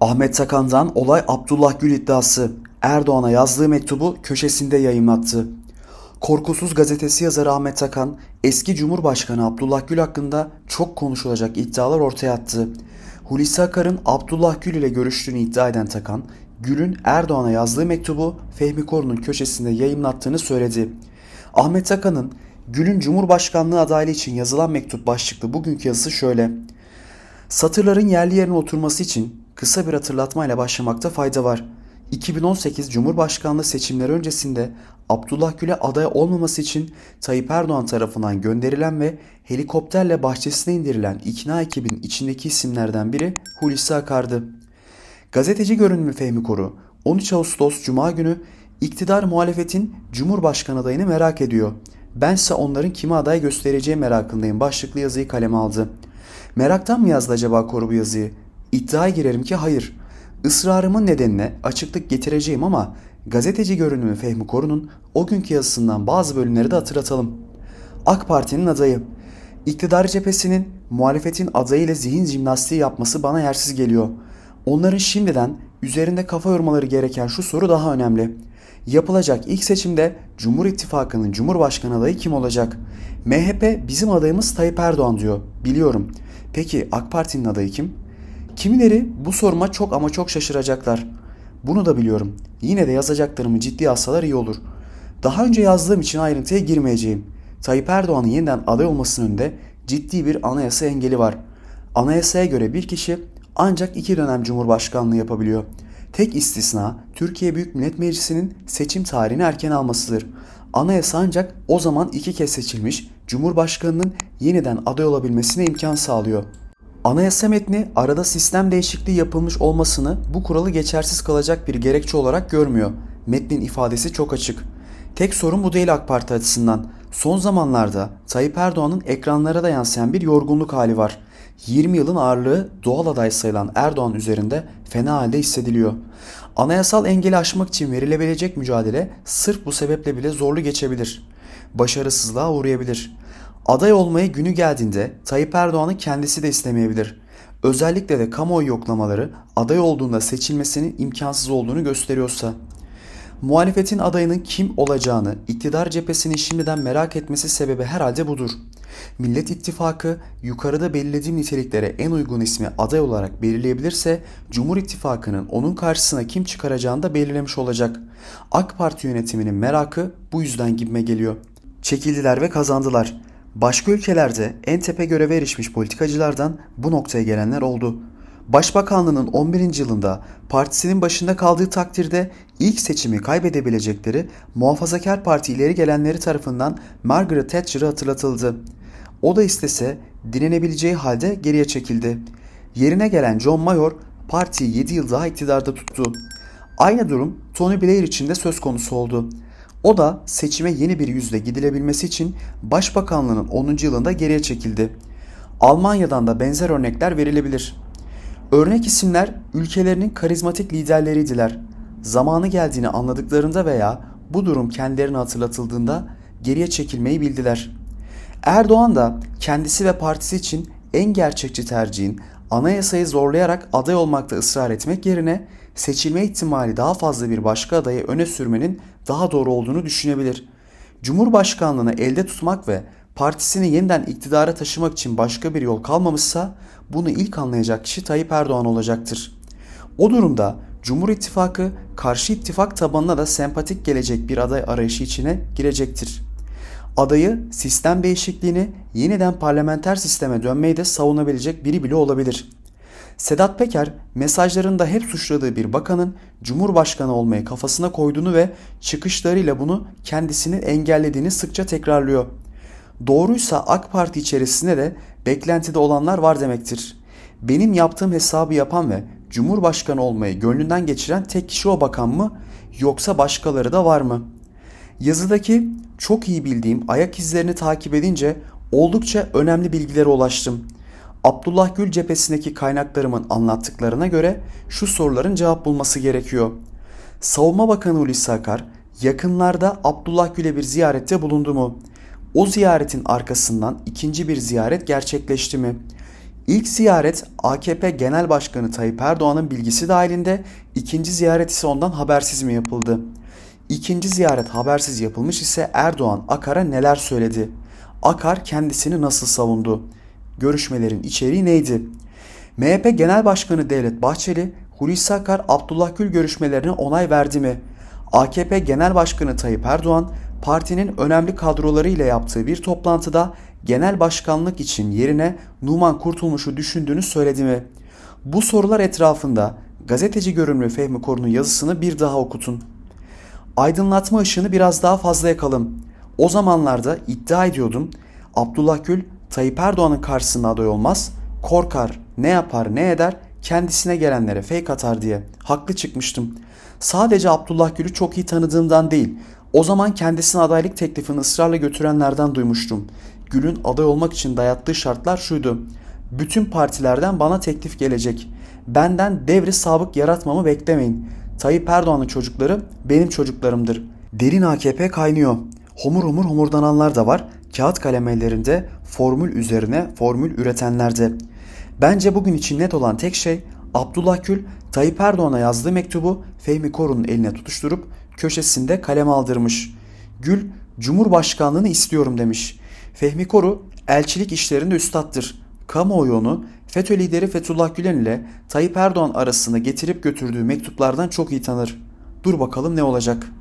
Ahmet Sakan'dan olay Abdullah Gül iddiası Erdoğan'a yazdığı mektubu köşesinde yayımlattı. Korkusuz gazetesi yazarı Ahmet Sakan, eski Cumhurbaşkanı Abdullah Gül hakkında çok konuşulacak iddialar ortaya attı. Hulusi Akar'ın Abdullah Gül ile görüştüğünü iddia eden Takan, Gül'ün Erdoğan'a yazdığı mektubu Fehmi Korun'un köşesinde yayımlattığını söyledi. Ahmet Takan'ın Gül'ün Cumhurbaşkanlığı adaylığı için yazılan mektup başlıklı bugünkü yazısı şöyle. Satırların yerli yerine oturması için kısa bir hatırlatmayla başlamakta fayda var. 2018 Cumhurbaşkanlığı seçimleri öncesinde Abdullah Gül'e aday olmaması için Tayyip Erdoğan tarafından gönderilen ve helikopterle bahçesine indirilen ikna ekibin içindeki isimlerden biri Hulusi Akar'dı. Gazeteci görünümü Fehmi Koru 13 Ağustos Cuma günü iktidar muhalefetin Cumhurbaşkanı adayını merak ediyor. Bense onların kimi aday göstereceği merakındayım başlıklı yazıyı kaleme aldı. Meraktan mı yazdı acaba Koru bu yazıyı? İddiaya girerim ki hayır. Israrımın nedenine açıklık getireceğim ama gazeteci görünümü Fehmi Korun'un o günkü yazısından bazı bölümleri de hatırlatalım. AK Parti'nin adayı. İktidar cephesinin muhalefetin adayıyla zihin jimnastiği yapması bana yersiz geliyor. Onların şimdiden üzerinde kafa yormaları gereken şu soru daha önemli. Yapılacak ilk seçimde Cumhur İttifakı'nın Cumhurbaşkanı adayı kim olacak? MHP bizim adayımız Tayyip Erdoğan diyor. Biliyorum. Peki AK Parti'nin adayı kim? Kimileri bu soruma çok ama çok şaşıracaklar. Bunu da biliyorum. Yine de yazacaklarımı ciddi alsalar iyi olur. Daha önce yazdığım için ayrıntıya girmeyeceğim. Tayyip Erdoğan'ın yeniden aday olmasının önünde ciddi bir anayasa engeli var. Anayasaya göre bir kişi ancak iki dönem cumhurbaşkanlığı yapabiliyor. Tek istisna Türkiye Büyük Millet Meclisi'nin seçim tarihini erken almasıdır. Anayasa ancak o zaman iki kez seçilmiş Cumhurbaşkanı'nın yeniden aday olabilmesine imkan sağlıyor.'' Anayasa metni arada sistem değişikliği yapılmış olmasını bu kuralı geçersiz kalacak bir gerekçe olarak görmüyor. Metnin ifadesi çok açık. Tek sorun bu değil AK Parti açısından. Son zamanlarda Tayyip Erdoğan'ın ekranlara da yansıyan bir yorgunluk hali var. 20 yılın ağırlığı doğal aday sayılan Erdoğan üzerinde fena halde hissediliyor. Anayasal engeli aşmak için verilebilecek mücadele sırf bu sebeple bile zorlu geçebilir. Başarısızlığa uğrayabilir. Aday olmayı günü geldiğinde Tayyip Erdoğan'ı kendisi de istemeyebilir. Özellikle de kamuoyu yoklamaları aday olduğunda seçilmesinin imkansız olduğunu gösteriyorsa. Muhalefetin adayının kim olacağını iktidar cephesinin şimdiden merak etmesi sebebi herhalde budur. Millet İttifakı yukarıda belirlediğim niteliklere en uygun ismi aday olarak belirleyebilirse Cumhur İttifakı'nın onun karşısına kim çıkaracağını da belirlemiş olacak. AK Parti yönetiminin merakı bu yüzden gibime geliyor. Çekildiler ve kazandılar. Başka ülkelerde en tepe göreve erişmiş politikacılardan bu noktaya gelenler oldu. Başbakanlığının 11. yılında partisinin başında kaldığı takdirde ilk seçimi kaybedebilecekleri Muhafazakar Parti ileri gelenleri tarafından Margaret Thatcher'ı hatırlatıldı. O da istese dinlenebileceği halde geriye çekildi. Yerine gelen John Mayor partiyi 7 yıl daha iktidarda tuttu. Aynı durum Tony Blair için de söz konusu oldu. O da seçime yeni bir yüzle gidilebilmesi için başbakanlığının 10. yılında geriye çekildi. Almanya'dan da benzer örnekler verilebilir. Örnek isimler ülkelerinin karizmatik liderleriydiler. Zamanı geldiğini anladıklarında veya bu durum kendilerine hatırlatıldığında geriye çekilmeyi bildiler. Erdoğan da kendisi ve partisi için en gerçekçi tercihin anayasayı zorlayarak aday olmakta ısrar etmek yerine seçilme ihtimali daha fazla bir başka adayı öne sürmenin daha doğru olduğunu düşünebilir. Cumhurbaşkanlığını elde tutmak ve partisini yeniden iktidara taşımak için başka bir yol kalmamışsa bunu ilk anlayacak kişi Tayyip Erdoğan olacaktır. O durumda Cumhur İttifakı karşı ittifak tabanına da sempatik gelecek bir aday arayışı içine girecektir. Adayı sistem değişikliğini yeniden parlamenter sisteme dönmeyi de savunabilecek biri bile olabilir. Sedat Peker mesajlarında hep suçladığı bir bakanın Cumhurbaşkanı olmayı kafasına koyduğunu ve çıkışlarıyla bunu kendisini engellediğini sıkça tekrarlıyor. Doğruysa AK Parti içerisinde de beklentide olanlar var demektir. Benim yaptığım hesabı yapan ve Cumhurbaşkanı olmayı gönlünden geçiren tek kişi o bakan mı yoksa başkaları da var mı? Yazıdaki çok iyi bildiğim ayak izlerini takip edince oldukça önemli bilgilere ulaştım.'' Abdullah Gül cephesindeki kaynaklarımın anlattıklarına göre şu soruların cevap bulması gerekiyor. Savunma Bakanı Hulusi Akar yakınlarda Abdullah Gül'e bir ziyarette bulundu mu? O ziyaretin arkasından ikinci bir ziyaret gerçekleşti mi? İlk ziyaret AKP Genel Başkanı Tayyip Erdoğan'ın bilgisi dahilinde, ikinci ziyaret ise ondan habersiz mi yapıldı? İkinci ziyaret habersiz yapılmış ise Erdoğan Akar'a neler söyledi? Akar kendisini nasıl savundu? Görüşmelerin içeriği neydi? MHP Genel Başkanı Devlet Bahçeli, Hulusi Akar Abdullah Gül görüşmelerine onay verdi mi? AKP Genel Başkanı Tayyip Erdoğan, partinin önemli kadroları ile yaptığı bir toplantıda genel başkanlık için yerine Numan Kurtulmuş'u düşündüğünü söyledi mi? Bu sorular etrafında gazeteci görünümlü Fehmi Korun'un yazısını bir daha okutun. Aydınlatma ışığını biraz daha fazla yakalım. O zamanlarda iddia ediyordum Abdullah Gül Tayyip Erdoğan'ın karşısında aday olmaz, korkar, ne yapar, ne eder, kendisine gelenlere fake atar diye haklı çıkmıştım. Sadece Abdullah Gül'ü çok iyi tanıdığımdan değil, o zaman kendisine adaylık teklifini ısrarla götürenlerden duymuştum. Gül'ün aday olmak için dayattığı şartlar şuydu. Bütün partilerden bana teklif gelecek. Benden devri sabık yaratmamı beklemeyin. Tayyip Erdoğan'ın çocukları benim çocuklarımdır. Derin AKP kaynıyor. Homur homur homurdananlar da var kağıt kalem ellerinde formül üzerine formül üretenlerde. Bence bugün için net olan tek şey Abdullah Gül Tayyip Erdoğan'a yazdığı mektubu Fehmi Korun'un eline tutuşturup köşesinde kalem aldırmış. Gül Cumhurbaşkanlığını istiyorum demiş. Fehmi Koru elçilik işlerinde üstattır. Kamuoyu onu FETÖ lideri Fethullah Gülen ile Tayyip Erdoğan arasında getirip götürdüğü mektuplardan çok iyi tanır. Dur bakalım ne olacak.''